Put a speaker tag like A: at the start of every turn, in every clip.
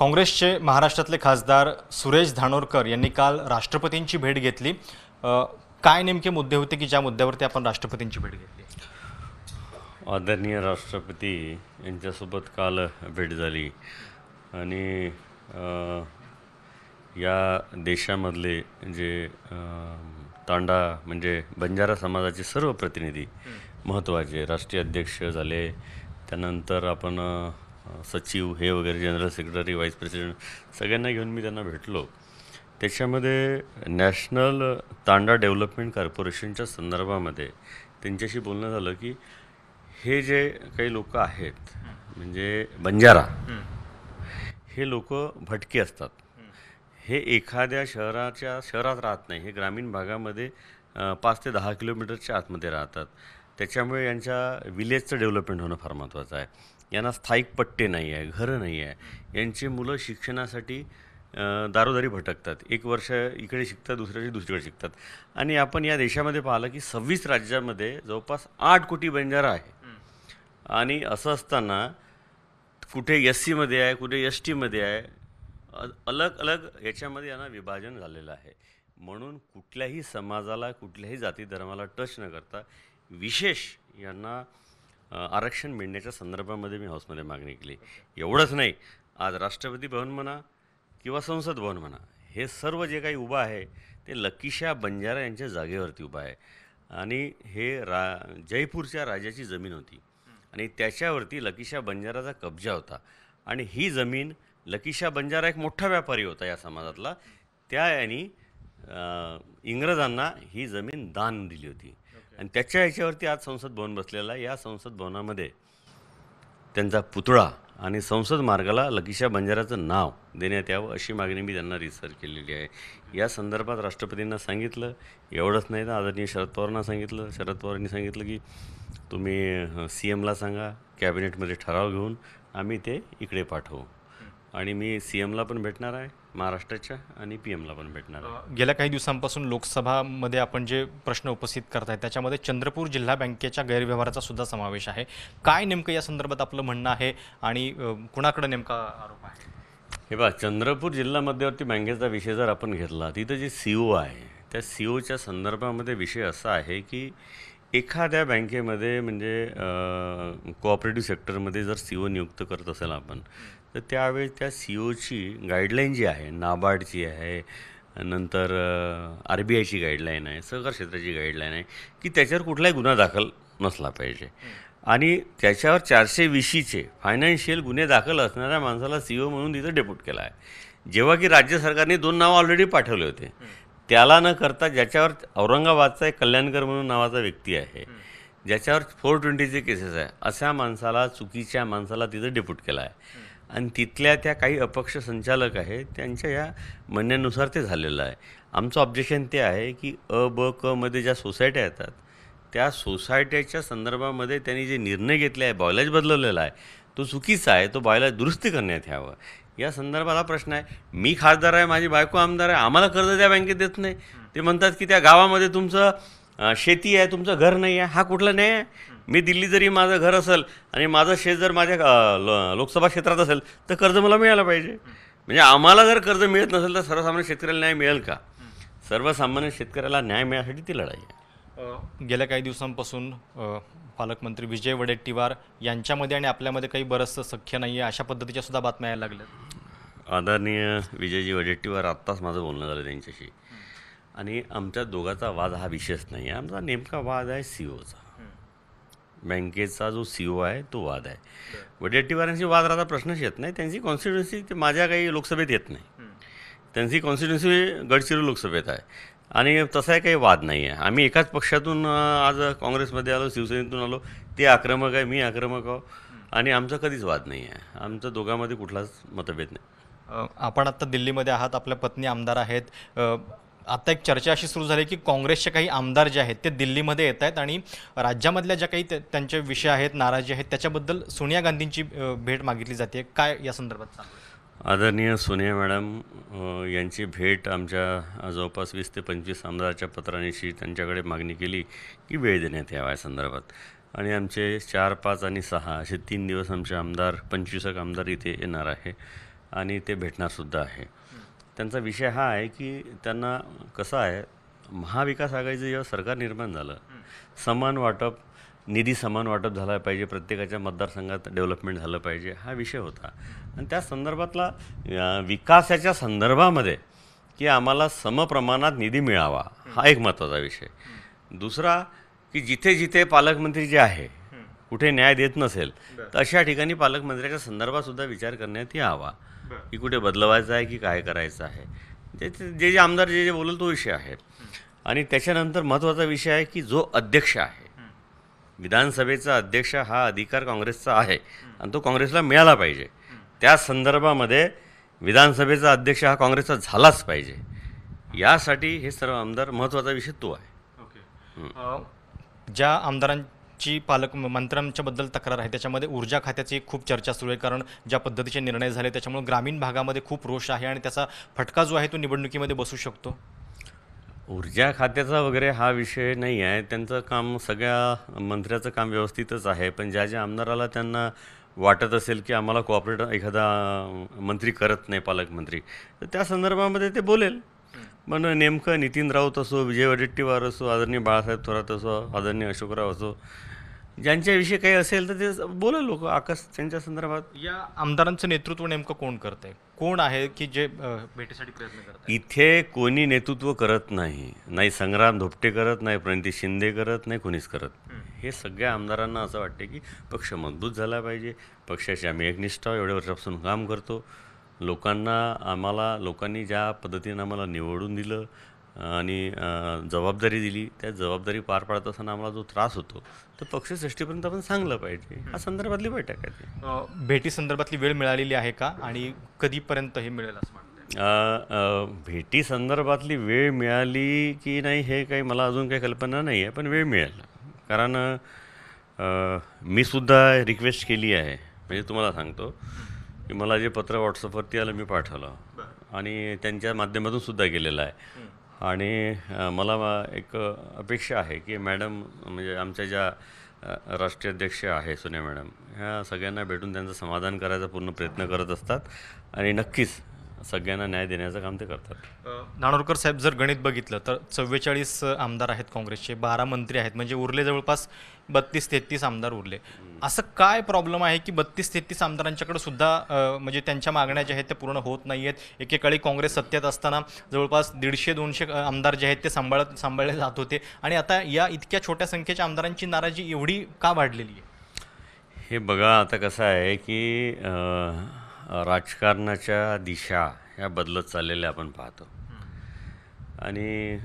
A: काँग्रेसचे महाराष्ट्रातले खासदार सुरेश धानोरकर यांनी काल राष्ट्रपतींची भेट घेतली काय नेमके मुद्दे होते की ज्या मुद्द्यावरती आपण राष्ट्रपतींची भेट घेतली
B: आदरणीय राष्ट्रपती यांच्यासोबत काल भेट झाली आणि या देशामधले जे तांडा म्हणजे बंजारा समाजाचे सर्व प्रतिनिधी महत्त्वाचे राष्ट्रीय अध्यक्ष झाले त्यानंतर आपण सचिव हे वगैरे जनरल सेक्रेटरी वाईस प्रेसिडेंट सगळ्यांना घेऊन मी त्यांना भेटलो त्याच्यामध्ये नॅशनल तांडा डेव्हलपमेंट कॉर्पोरेशनच्या संदर्भामध्ये त्यांच्याशी बोलणं झालं की हे जे काही लोक आहेत म्हणजे बंजारा हे लोक भटके असतात हे एखाद्या शहराच्या शहरात राहत नाही हे ग्रामीण भागामध्ये पाच ते दहा किलोमीटरच्या आतमध्ये राहतात त्याच्यामुळे यांच्या विलेजचं डेव्हलपमेंट होणं फार महत्त्वाचं आहे यांना स्थायिक पट्टे नाही आहे घरं नाही आहे यांची मुलं शिक्षणासाठी दारोदारी भटकतात एक वर्ष इकडे शिकतात दुसऱ्याशी दुसरीकडे शिकतात आणि आपण या देशामध्ये पाहिलं की सव्वीस राज्यामध्ये जवळपास आठ कोटी बंजारा आहे आणि असं असताना कुठे एस सीमध्ये आहे कुठे एस टीमध्ये आहे अलग अलग याच्यामध्ये यांना विभाजन झालेलं आहे म्हणून कुठल्याही समाजाला कुठल्याही जाती धर्माला टच न करता विशेष यांना आरक्षण मिळण्याच्या संदर्भामध्ये मी हाऊसमध्ये मागणी केली एवढंच नाही आज राष्ट्रपती भवन म्हणा किंवा संसद भवन म्हणा हे सर्व जे काही उभं आहे ते लकीशा बंजारा यांच्या जागेवरती उभं आहे आणि हे रा जयपूरच्या राजाची जमीन होती आणि त्याच्यावरती लकीशा बंजाराचा कब्जा होता आणि ही जमीन लकीशा बंजारा एक मोठा व्यापारी होता या समाजातला त्या यांनी इंग्रजांना ही जमीन दान दिली होती आणि त्याच्या ह्याच्यावरती आज संसद भवन बसलेला आहे या संसद भवनामध्ये त्यांचा पुतळा आणि संसद मार्गाला लकीशा बंजाराचं नाव देण्यात यावं अशी मागणी मी त्यांना रिसर्च केलेली आहे या संदर्भात राष्ट्रपतींना सांगितलं एवढंच नाही तर आदरणीय शरद पवारांना सांगितलं शरद पवारांनी सांगितलं की तुम्ही सी एमला सांगा कॅबिनेटमध्ये ठराव घेऊन आम्ही ते इकडे पाठवू आणि मी सी एमला पण भेटणार आहे महाराष्ट्राच्या आणि पी एमला पण भेटणार आहे गेल्या
A: काही दिवसांपासून लोकसभामध्ये आपण जे प्रश्न उपस्थित करत आहे त्याच्यामध्ये चंद्रपूर जिल्हा बँकेच्या गैरव्यवहाराचा सुद्धा समावेश आहे काय नेमकं या संदर्भात आपलं म्हणणं आहे आणि कुणाकडे नेमका आरोप आहे
B: हे बघा चंद्रपूर जिल्हा मध्यवर्ती बँकेचा विषय जर आपण घेतला तिथं जे सी ओ e आहे त्या सी ओच्या e संदर्भामध्ये विषय असा आहे की एखाद्या बँकेमध्ये म्हणजे कोऑपरेटिव्ह सेक्टरमध्ये जर सी ओ e नियुक्त करत असेल आपण तर त्यावेळेस त्या सी ओची गाईडलाईन जी आहे नाबार्डची आहे नंतर आर बी आयची गाईडलाईन आहे सहकार क्षेत्राची गाईडलाईन आहे की त्याच्यावर कुठलाही गुन्हा दाखल नसला पाहिजे आणि त्याच्यावर चारशे वीशीचे फायनान्शियल गुन्हे दाखल असणाऱ्या माणसाला सी ओ e म्हणून तिथं डेप्यूट केला आहे जेव्हा की राज्य सरकारने दोन नावं ऑलरेडी पाठवले होते त्याला न करता ज्याच्यावर औरंगाबादचा एक कल्याणकर म्हणून नावाचा व्यक्ती आहे ज्याच्यावर फोर ट्वेंटीचे केसेस आहे अशा माणसाला चुकीच्या माणसाला तिथं डेप्यूट केला आहे आणि तिथल्या त्या काही अपक्ष संचालक आहेत त्यांच्या या म्हणण्यानुसार ते झालेलं आहे आमचं ऑब्जेक्शन ते आहे की अ ब क मध्ये ज्या सोसायट्या येतात त्या सोसायट्याच्या संदर्भामध्ये त्यांनी जे निर्णय घेतले आहे बॉयलाज बदलवलेला आहे तो चुकीचा आहे तो बॉयलाज दुरुस्ती करण्यात यावं या संदर्भाला प्रश्न आहे मी खासदार आहे माझी बायको आमदार आहे आम्हाला कर्ज त्या बँकेत देत नाही ते म्हणतात की त्या गावामध्ये तुमचं शेती आहे तुमचं घर नाही आहे हा कुठला नाही आहे मी दिल्ली जरी माझं घर असेल आणि माझं शेत जर माझ्या लोकसभा क्षेत्रात असेल तर कर्ज मला मिळालं पाहिजे म्हणजे आम्हाला जर कर्ज मिळत नसेल तर सर्वसामान्य शेतकऱ्याला न्याय मिळेल का सर्वसामान्य शेतकऱ्याला
A: न्याय मिळण्यासाठी ती लढाई आहे गेल्या काही दिवसांपासून पालकमंत्री विजय वडेट्टीवार यांच्यामध्ये आणि आपल्यामध्ये काही बरंचसं सख्य नाही आहे अशा पद्धतीच्या सुद्धा बातम्या यायला लागल्या
B: आदरणीय विजयजी वडेट्टीवार आत्ताच माझं बोलणं झालं त्यांच्याशी आणि आमच्या दोघाचा वाद हा विशेष नाही आहे आमचा नेमका वाद आहे सीओचा बँकेचा जो सी ओ आहे तो वाद आहे वडेट्टीवारांशी वाद राहता प्रश्नच येत नाही त्यांची कॉन्स्टिट्युएन्सी ते माझ्या काही लोकसभेत येत नाही त्यांची कॉन्स्टिट्युएन्सी गडचिरोली लोकसभेत आहे आणि तसाही काही वाद नाही आहे आम्ही एकाच पक्षातून आज काँग्रेसमध्ये आलो शिवसेनेतून आलो ते आक्रमक आहे मी आक्रमक आहो आणि आमचा कधीच वाद नाही आहे आमचं दोघांमध्ये कुठलाच मतभेद
A: नाही आपण आत्ता दिल्लीमध्ये आहात आपल्या पत्नी आमदार आहेत आता एक चर्चा अशी सुरू झाली की काँग्रेसचे काही आमदार जे आहेत ते दिल्लीमध्ये येत आहेत आणि राज्यामधल्या ज्या काही त्यांचे विषय आहेत नाराजी आहेत त्याच्याबद्दल सोनिया गांधींची भेट मागितली जाते काय या संदर्भात
B: आदरणीय सोनिया मॅडम यांची भेट आमच्या जवळपास वीस ते पंचवीस आमदाराच्या पत्रांशी त्यांच्याकडे मागणी केली की वेळ देण्यात यावा या संदर्भात आणि आमचे चार पाच आणि सहा असे तीन दिवस आमचे आमदार पंचवीसक आमदार इथे येणार आहे आणि ते भेटणारसुद्धा आहे त्यांचा विषय हा आहे की त्यांना कसं आहे महाविकास आघाडीचं जेव्हा सरकार निर्माण झालं समान वाटप निधी समान वाटप झाला पाहिजे प्रत्येकाच्या मतदारसंघात डेव्हलपमेंट झालं पाहिजे हा विषय होता आणि त्या संदर्भातला विकासाच्या संदर्भामध्ये की आम्हाला समप्रमाणात निधी मिळावा हा एक महत्त्वाचा विषय दुसरा की जिथे जिथे पालकमंत्री जे आहे कुठे न्याय देत नसेल तर अशा ठिकाणी पालकमंत्र्याच्या संदर्भातसुद्धा विचार करण्यात यावा की कुठे बदलवायचं आहे की काय करायचं आहे जे जे जे आमदार जे जे बोलल तो विषय आहे आणि त्याच्यानंतर महत्त्वाचा विषय आहे की जो अध्यक्ष आहे विधानसभेचा अध्यक्ष हा अधिकार काँग्रेसचा आहे आणि तो काँग्रेसला मिळाला पाहिजे त्या संदर्भामध्ये विधानसभेचा अध्यक्ष हा काँग्रेसचा झालाच पाहिजे
A: यासाठी हे सर्व
B: आमदार महत्त्वाचा
A: विषय तो आहे ओके ज्या आमदारां ची पालक मंत्र्यांच्याबद्दल तक्रार आहे त्याच्यामध्ये ऊर्जा खात्याची खूप चर्चा सुरू आहे कारण ज्या पद्धतीचे निर्णय झाले त्याच्यामुळे ग्रामीण भागामध्ये खूप रोष आहे आणि त्याचा फटका जो आहे तो निवडणुकीमध्ये बसू शकतो
B: ऊर्जा खात्याचा वगैरे हा विषय नाही आहे त्यांचं काम सगळ्या मंत्र्याचं काम व्यवस्थितच आहे पण ज्या ज्या आमदाराला त्यांना वाटत असेल की आम्हाला कॉपरेट एखादा मंत्री करत नाही पालकमंत्री तर त्या संदर्भामध्ये ते बोलेल म्हणून नेमकं नितीन राऊत असो विजय वडेट्टीवार असो आदरणीय बाळासाहेब थोरात असो आदरणीय अशोकराव असो ज्यांच्याविषयी काही
A: असेल तर ते बोला लोक आकाश त्यांच्या संदर्भात या आमदारांचं नेतृत्व नेमकं कोण करत आहे कोण आहे की जे भेटीसाठी प्रयत्न करत
B: इथे कोणी नेतृत्व करत नाही नाही संग्राम धोपटे करत नाही प्रणिती शिंदे करत नाही कोणीच करत हे सगळ्या आमदारांना असं वाटते की पक्ष मजबूत झाला पाहिजे पक्षाशी आम्ही एकनिष्ठ एवढ्या वर्षापासून काम करतो लोकांना आम्हाला लोकांनी ज्या पद्धतीने आम्हाला निवडून दिलं आणि जबाबदारी दिली त्या जबाबदारी पार पाडत असताना आम्हाला जो त्रास होतो तो पक्षसृष्टीपर्यंत आपण सांगलं पाहिजे
A: हा संदर्भातली बैठक आहे भेटी संदर्भातली वेळ मिळालेली आहे का आणि कधीपर्यंत हे मिळेल
B: असं भेटी संदर्भातली वेळ मिळाली की नाही हे काही मला अजून काही कल्पना नाही आहे पण वेळ मिळेल कारण मी सुद्धा रिक्वेस्ट केली आहे म्हणजे तुम्हाला सांगतो की मला जे पत्र व्हॉट्सअपवरती आलं मी पाठवलं आणि त्यांच्या माध्यमातून सुद्धा गेलेलं आहे आणि मला एक अपेक्षा आहे की मॅडम म्हणजे आमच्या ज्या राष्ट्रीय अध्यक्ष आहे सुने मॅडम ह्या सगळ्यांना भेटून त्यांचं समाधान करायचा पूर्ण प्रयत्न करत असतात आणि नक्कीच सगळ्यांना न्याय देण्याचं काम ते करतात
A: नाणोरकर साहेब जर गणित बघितलं तर चव्वेचाळीस आमदार आहेत काँग्रेसचे बारा मंत्री आहेत म्हणजे उरले जवळपास बत्तीस तेहतीस आमदार उरले असं काय प्रॉब्लेम आहे की बत्तीस तेहतीस आमदारांच्याकडे सुद्धा म्हणजे त्यांच्या मागण्या ज्या आहेत त्या पूर्ण होत नाही आहेत एकेकाळी काँग्रेस सत्तेत असताना जवळपास दीडशे दोनशे आमदार जे आहेत ते सांभाळत सांभाळले जात होते आणि आता या इतक्या छोट्या संख्येच्या आमदारांची नाराजी एवढी का वाढलेली आहे
B: हे बघा आता कसं आहे की राजकारणाच्या दिशा ह्या बदलत चाललेल्या आपण पाहतो आणि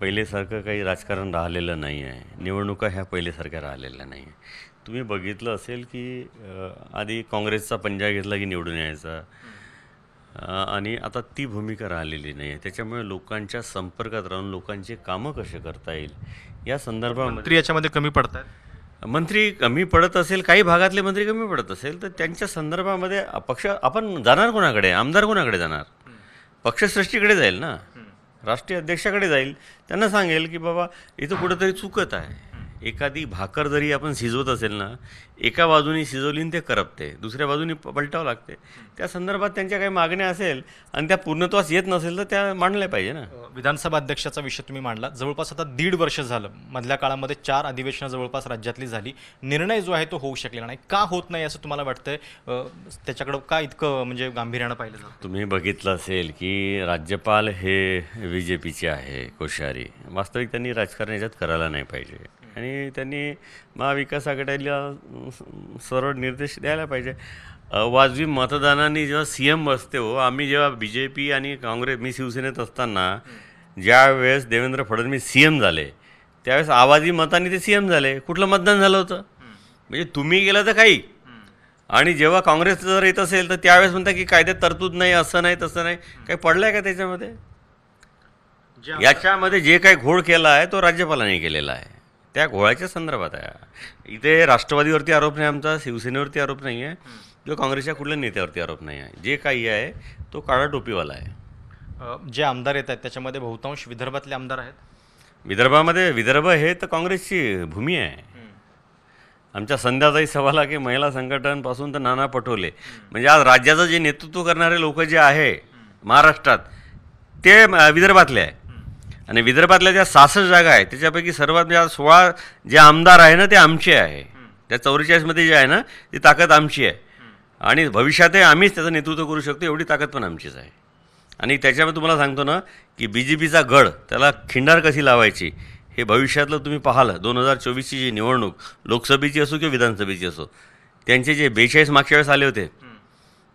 B: पहिलेसारखं काही राजकारण राहिलेलं नाही आहे निवडणुका ह्या पहिलेसारख्या राहिलेल्या नाही आहे तुम्ही बघितलं असेल की आधी काँग्रेसचा पंजा घेतला की निवडून यायचा आणि आता ती भूमिका राहिलेली नाही आहे त्याच्यामुळे लोकांच्या संपर्कात राहून लोकांचे कामं कसे करता येईल या संदर्भामध्ये याच्यामध्ये कमी पडतात मंत्री कमी पडत असेल काही भागातले मंत्री कमी पडत असेल तर त्यांच्या संदर्भामध्ये पक्ष आपण जाणार कोणाकडे आमदार कोणाकडे जाणार पक्षश्रेष्ठीकडे जाईल ना राष्ट्रीय अध्यक्षाकडे जाईल त्यांना सांगेल की बाबा इथं कुठंतरी चुकत आहे एखादी भाकर जरी आपण शिजवत असेल ना एका बाजूने शिजवली ते करपते दुसऱ्या बाजूनी पलटावं लागते त्या संदर्भात त्यांच्या काही मागण्या
A: असेल आणि त्या पूर्णत्वास येत नसेल तर त्या मांडल्या पाहिजे ना विधानसभा अध्यक्षाचा विषय तुम्ही मांडला जवळपास आता दीड वर्ष झालं मधल्या काळामध्ये चार अधिवेशनं जवळपास राज्यातली झाली निर्णय जो आहे तो होऊ शकलेला नाही का होत नाही असं तुम्हाला वाटतंय त्याच्याकडं का इतकं म्हणजे गांभीर्यानं पाहिलं
B: तुम्ही बघितलं असेल की राज्यपाल हे बी जे पीचे आहे कोश्यारी वास्तविक त्यांनी राजकारण याच्यात करायला नाही पाहिजे आणि त्यांनी महाविकास आघाडीला सरळ निर्देश द्यायला पाहिजे वाजवी मतदानाने जेव्हा सी एम बसते हो आम्ही जेव्हा बी जे पी आणि काँग्रेस मी शिवसेनेत असताना ज्या देवेंद्र फडणवीस सी एम झाले त्यावेळेस आवाजी मताने ते सी एम झाले कुठलं मतदान झालं होतं म्हणजे तुम्ही गेलं तर काही आणि जेव्हा काँग्रेस जर येत असेल तर त्यावेळेस म्हणता की कायद्यात तरतूद नाही असं नाही तसं नाही काही पडलं आहे का त्याच्यामध्ये याच्यामध्ये जे काही घोळ केला आहे तो राज्यपालांनी केलेला आहे त्या गोळ्याच्या संदर्भात आहे इथे राष्ट्रवादीवरती आरोप नाही आमचा शिवसेनेवरती आरोप नाही आहे किंवा काँग्रेसच्या कुठल्या नेत्यावरती आरोप नाही आहे जे काही आहे तो काळा टोपीवाला
A: आहे जे आमदार येत आहेत त्याच्यामध्ये बहुतांश विदर्भातले आमदार आहेत
B: विदर्भामध्ये विदर्भ हे तर काँग्रेसची भूमी आहे आमच्या संध्याताई सवाला की महिला संघटनांपासून तर नाना पटोले म्हणजे आज राज्याचं जे नेतृत्व करणारे लोक जे आहे महाराष्ट्रात ते विदर्भातले आहे आणि विदर्भातल्या ज्या सासष्ट जागा आहेत त्याच्यापैकी सर्वात ज्या सोळा जे आमदार आहे ना ते आमचे आहे त्या चौवेचाळीसमध्ये जे आहे ना ती ताकद आमची आहे आणि भविष्यातही आम्हीच त्याचं नेतृत्व करू शकतो एवढी ताकद पण आमचीच आहे आणि त्याच्यामध्ये तुम्हाला सांगतो ना की बी जे पीचा गड त्याला खिंडार कशी लावायची हे भविष्यातलं तुम्ही पाहाल दोन हजार चोवीसची जी निवडणूक लोकसभेची असो किंवा विधानसभेची असो त्यांचे जे बेचाळीस मागच्या वेळेस आले होते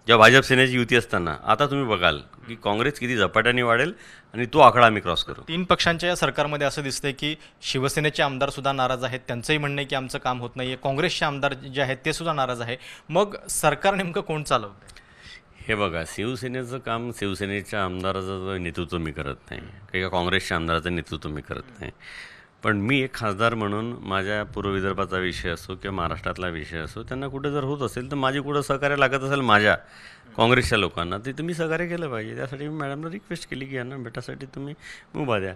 B: जेव्हा भाजप सेनेची युती असताना आता तुम्ही बघाल की काँग्रेस किती झपाट्याने वाढेल आणि तो आकडा आम्ही क्रॉस करू
A: तीन पक्षांच्या या सरकारमध्ये असं दिसतंय की शिवसेनेचे आमदार सुद्धा नाराज आहेत त्यांचंही म्हणणं आहे की आमचं काम होत नाही आहे काँग्रेसचे आमदार जे आहेत ते सुद्धा नाराज आहे मग सरकार नेमकं कोण चालवतं
B: हे बघा शिवसेनेचं काम शिवसेनेच्या आमदाराचं नेतृत्व मी करत नाही किंवा काँग्रेसच्या आमदाराचं नेतृत्व मी करत नाही पण मी एक खासदार म्हणून माझ्या पूर्व विदर्भाचा विषय असो किंवा महाराष्ट्रातला विषय असो त्यांना कुठं जर होत असेल तर माझी कुठं सहकार्य लागत असेल माझ्या काँग्रेसच्या लोकांना ते तुम्ही सहकार्य
A: केलं पाहिजे त्यासाठी मी मॅडमला रिक्वेस्ट केली की यांना भेटासाठी तुम्ही उभा द्या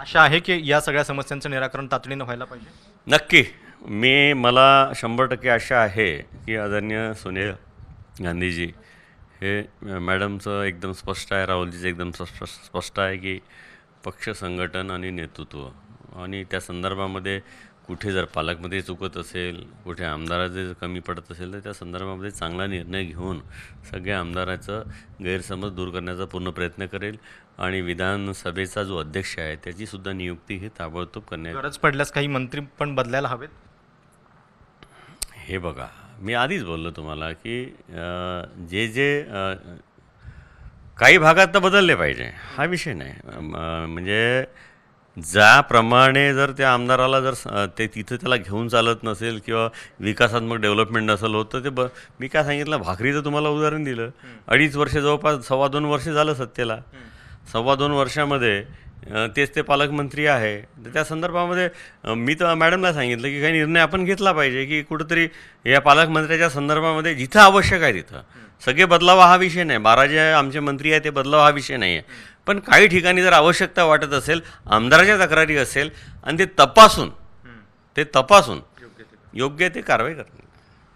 A: आशा आहे की या सगळ्या समस्यांचं निराकरण तातडीनं व्हायला पाहिजे
B: नक्की मी मला शंभर टक्के आशा आहे की आदरणीय सोनिया गांधीजी हे मॅडमचं एकदम स्पष्ट आहे राहुलजीचं एकदम स्पष्ट स्पष्ट आहे की पक्ष संघटन आणि नेतृत्व आणि त्या संदर्भामध्ये कुठे जर पालकमध्ये चुकत असेल कुठे आमदाराचे जर कमी पडत असेल तर त्या संदर्भामध्ये चांगला निर्णय घेऊन सगळ्या आमदाराचं गैरसमज दूर करण्याचा पूर्ण प्रयत्न करेल आणि विधानसभेचा जो अध्यक्ष आहे त्याचीसुद्धा नियुक्ती ही ताबडतोब करण्यात गरज
A: पडल्यास काही मंत्री पण बदलायला हवेत
B: हे बघा मी आधीच बोललो तुम्हाला की जे जे काही भागात तर बदलले पाहिजे हा विषय नाही म्हणजे ज्याप्रमाणे जर त्या आमदाराला जर ते तिथं त्याला घेऊन चालत नसेल किंवा विकासात्मक डेव्हलपमेंट नसेल होत तर ते ब मी काय सांगितलं भाकरीचं तुम्हाला उदाहरण दिलं अडीच वर्ष जवळपास सव्वा दोन वर्ष झालं सत्तेला सव्वा दोन वर्षामध्ये तेच ते पालकमंत्री आहे तर त्या संदर्भामध्ये मी तर मॅडमला सांगितलं की काही निर्णय आपण घेतला पाहिजे की कुठंतरी या पालकमंत्र्याच्या संदर्भामध्ये जिथं आवश्यक आहे तिथं सगळे बदलाव हा विषय नाही बारा जे आमचे मंत्री आहे ते बदलाव हा विषय नाही आहे पण काही ठिकाणी जर आवश्यकता वाटत असेल आमदाराच्या तक्रारी असेल आणि ते तपासून ते तपासून योग्य ते कारवाई करते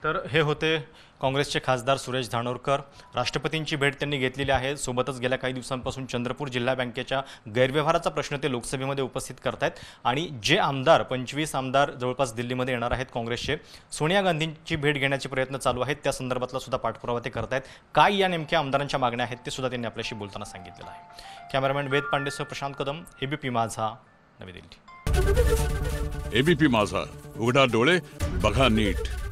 A: तर हे होते काँग्रेसचे खासदार सुरेश धानोरकर राष्ट्रपतींची भेट त्यांनी घेतलेली आहे सोबतच गेल्या काही दिवसांपासून चंद्रपूर जिल्हा बँकेच्या गैरव्यवहाराचा प्रश्न ते लोकसभेमध्ये उपस्थित करत आहेत आणि जे आमदार पंचवीस आमदार जवळपास दिल्लीमध्ये येणार आहेत काँग्रेसचे सोनिया गांधींची भेट घेण्याचे प्रयत्न चालू आहेत त्या संदर्भातला सुद्धा पाठपुरावा ते आहेत काय या नेमक्या आमदारांच्या मागण्या आहेत ते सुद्धा त्यांनी आपल्याशी बोलताना सांगितलेलं आहे कॅमेरामॅन वेद पांडेसह प्रशांत कदम एबीपी माझा नवी दिल्ली
B: एबीपी माझा उघडा डोळे बघा नीट